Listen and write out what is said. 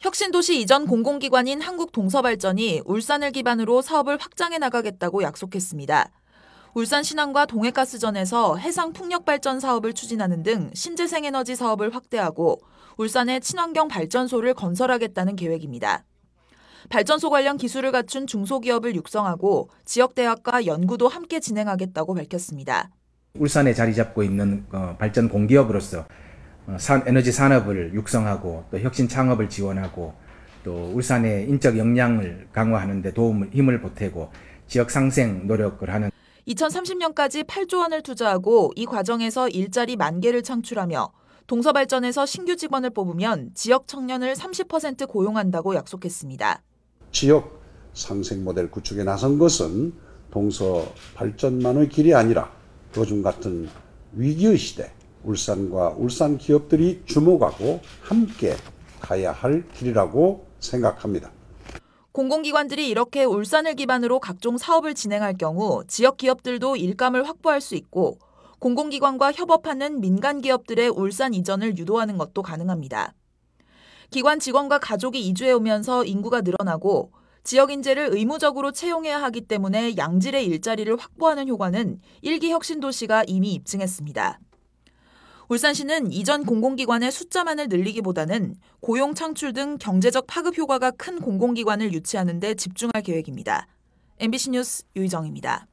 혁신도시 이전 공공기관인 한국동서발전이 울산을 기반으로 사업을 확장해 나가겠다고 약속했습니다. 울산 신안과 동해가스전에서 해상 풍력 발전 사업을 추진하는 등 신재생 에너지 사업을 확대하고 울산의 친환경 발전소를 건설하겠다는 계획입니다. 발전소 관련 기술을 갖춘 중소기업을 육성하고 지역 대학과 연구도 함께 진행하겠다고 밝혔습니다. 울산에 자리 잡고 있는 어, 발전 공기업으로서 어, 산, 에너지 산업을 육성하고 또 혁신 창업을 지원하고 또 울산의 인적 역량을 강화하는 데 도움을 힘을 보태고 지역 상생 노력을 하는 2030년까지 8조 원을 투자하고 이 과정에서 일자리 만 개를 창출하며 동서발전에서 신규 직원을 뽑으면 지역 청년을 30% 고용한다고 약속했습니다. 지역 상생 모델 구축에 나선 것은 동서발전만의 길이 아니라 요즘 같은 위기의 시대 울산과 울산 기업들이 주목하고 함께 가야 할 길이라고 생각합니다. 공공기관들이 이렇게 울산을 기반으로 각종 사업을 진행할 경우 지역 기업들도 일감을 확보할 수 있고 공공기관과 협업하는 민간 기업들의 울산 이전을 유도하는 것도 가능합니다. 기관 직원과 가족이 이주해오면서 인구가 늘어나고 지역 인재를 의무적으로 채용해야 하기 때문에 양질의 일자리를 확보하는 효과는 일기 혁신도시가 이미 입증했습니다. 울산시는 이전 공공기관의 숫자만을 늘리기보다는 고용 창출 등 경제적 파급 효과가 큰 공공기관을 유치하는 데 집중할 계획입니다. MBC 뉴스 유희정입니다.